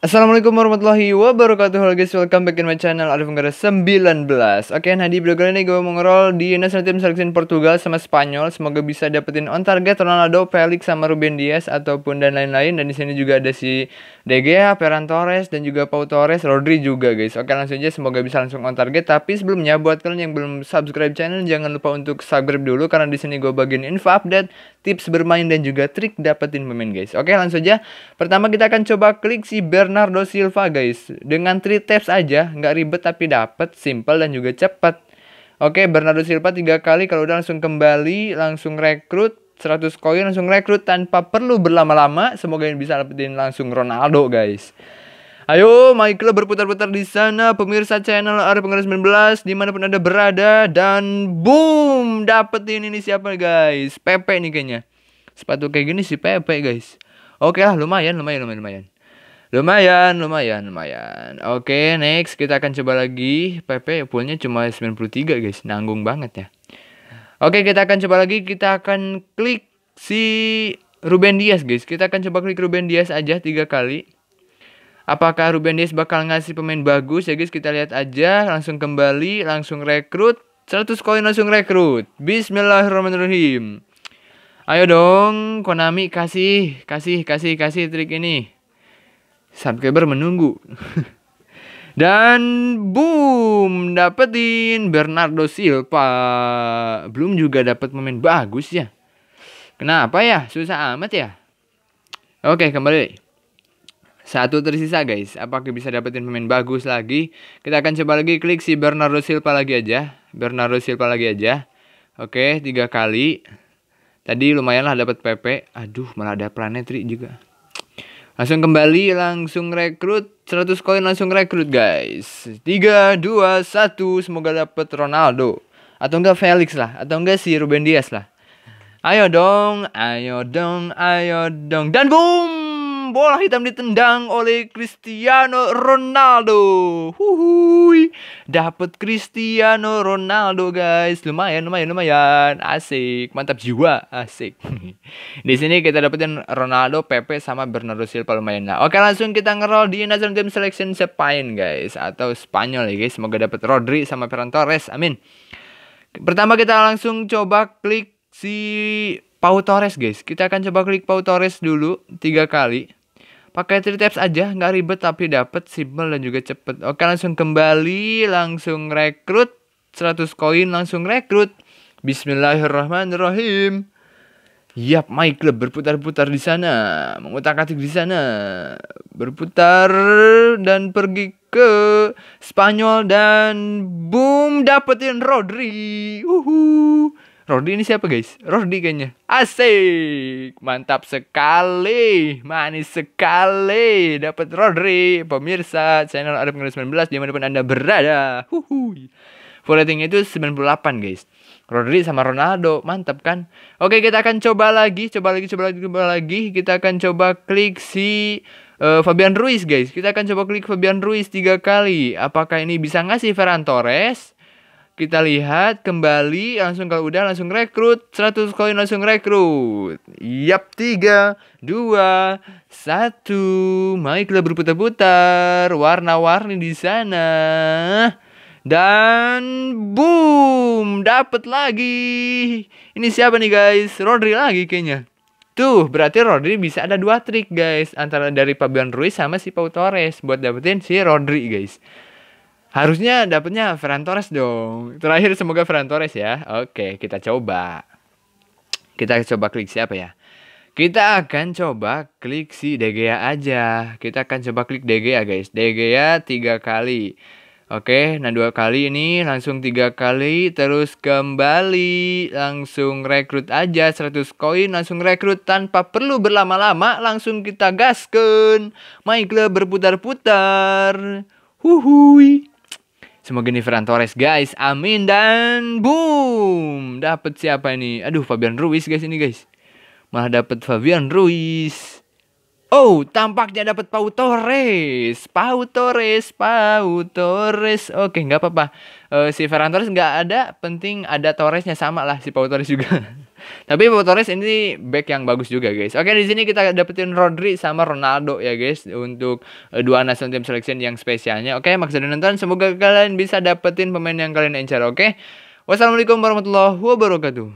Assalamualaikum warahmatullahi wabarakatuh Halo guys, welcome back in my channel Arif Unggara 19 Oke, nah di video kali ini gue mau ngerol di national team selection Portugal sama Spanyol Semoga bisa dapetin on target Ronaldo, Felix, sama Ruben Dias Ataupun dan lain-lain Dan di sini juga ada si De Gea, Ferran Torres, dan juga Pau Torres, Rodri juga guys Oke langsung aja, semoga bisa langsung on target Tapi sebelumnya, buat kalian yang belum subscribe channel Jangan lupa untuk subscribe dulu Karena di sini gue bagiin info update, tips bermain, dan juga trik dapetin pemain guys Oke langsung aja, pertama kita akan coba klik si Bern Bernardo Silva guys. Dengan 3 taps aja, nggak ribet tapi dapet, simple dan juga cepet Oke, Bernardo Silva tiga kali kalau udah langsung kembali, langsung rekrut 100 koin langsung rekrut tanpa perlu berlama-lama. Semoga yang bisa dapetin langsung Ronaldo guys. Ayo, Michael berputar-putar di sana, pemirsa channel Arif Pengeras 19 dimanapun anda berada dan boom dapetin ini siapa guys? Pepe nih kayaknya. Sepatu kayak gini si Pepe guys. Oke lah, lumayan, lumayan, lumayan, lumayan. Lumayan, lumayan, lumayan. Oke, next kita akan coba lagi. PP poolnya cuma 93 guys, nanggung banget ya. Oke, kita akan coba lagi. Kita akan klik si Ruben Dias guys. Kita akan coba klik Ruben Dias aja tiga kali. Apakah Ruben Dias bakal ngasih pemain bagus ya guys? Kita lihat aja. Langsung kembali, langsung rekrut. 100 koin langsung rekrut. Bismillahirrahmanirrahim. Ayo dong, Konami kasih, kasih, kasih, kasih trik ini subscriber menunggu. Dan boom, dapetin Bernardo Silva. Belum juga dapat momen bagus ya. Kenapa ya? Susah amat ya. Oke, kembali. Satu tersisa guys. Apakah bisa dapetin pemain bagus lagi? Kita akan coba lagi klik si Bernardo Silva lagi aja. Bernardo Silva lagi aja. Oke, tiga kali. Tadi lumayanlah dapat PP. Aduh, malah ada planetri juga. Langsung kembali, langsung rekrut. 100 koin langsung rekrut guys. 3, 2, 1. Semoga dapet Ronaldo. Atau enggak Felix lah. Atau enggak si Ruben Dias lah. Ayo dong, ayo dong, ayo dong. Dan boom! bola hitam ditendang oleh Cristiano Ronaldo. Huhuy. Dapat Cristiano Ronaldo, guys. Lumayan, lumayan, lumayan. Asik, mantap jiwa, asik. di sini kita dapetin Ronaldo, Pepe sama Bernardo Silva lumayan Nah, Oke, langsung kita ngerol di national team selection Spain, guys, atau Spanyol ya, guys. Semoga dapat Rodri sama Ferran Torres. Amin. Pertama kita langsung coba klik si Pau Torres guys. Kita akan coba klik Pau Torres dulu tiga kali pakai three taps aja nggak ribet tapi dapat simpel dan juga cepet oke langsung kembali langsung rekrut 100 koin langsung rekrut Bismillahirrahmanirrahim Yap, my club berputar-putar di sana, mengutak-atik di sana, berputar dan pergi ke Spanyol dan boom dapetin Rodri. Uhuh. Rodi ini siapa guys? Rodi kayaknya. Asik, mantap sekali, manis sekali. Dapat Rodri, pemirsa channel Arab Ngeri 19 pun anda berada. Huhuy. Full ratingnya itu 98 guys. Rodri sama Ronaldo, mantap kan? Oke kita akan coba lagi, coba lagi, coba lagi, coba lagi. Kita akan coba klik si uh, Fabian Ruiz guys. Kita akan coba klik Fabian Ruiz tiga kali. Apakah ini bisa ngasih Ferran Torres? kita lihat kembali langsung kalau udah langsung rekrut 100 koin langsung rekrut yap 3 2 1 mari kita berputar-putar warna-warni di sana dan boom dapat lagi ini siapa nih guys Rodri lagi kayaknya tuh berarti Rodri bisa ada dua trik guys antara dari Fabian Ruiz sama si Pau Torres buat dapetin si Rodri guys Harusnya dapetnya Ferran Torres dong. Terakhir semoga Ferran Torres ya. Oke, kita coba. Kita coba klik siapa ya? Kita akan coba klik si DGA aja. Kita akan coba klik DGA guys. DGA tiga kali. Oke, nah dua kali ini langsung tiga kali terus kembali langsung rekrut aja 100 koin langsung rekrut tanpa perlu berlama-lama langsung kita gaskan. My club berputar-putar. Huhui. Semoga ini Ferran Torres guys. Amin dan boom. Dapat siapa ini? Aduh Fabian Ruiz guys ini guys. Malah dapat Fabian Ruiz. Oh, tampaknya dapat Pau Torres. Pau Torres, Pau Torres. Oke, nggak apa-apa. Uh, si Ferran Torres nggak ada, penting ada Torresnya sama lah si Pau Torres juga. Tapi Pau Torres ini back yang bagus juga guys. Oke di sini kita dapetin Rodri sama Ronaldo ya guys untuk eh, dua national team selection yang spesialnya. Oke maksudnya nonton semoga kalian bisa dapetin pemain yang kalian incar. Oke. Wassalamualaikum warahmatullahi wabarakatuh.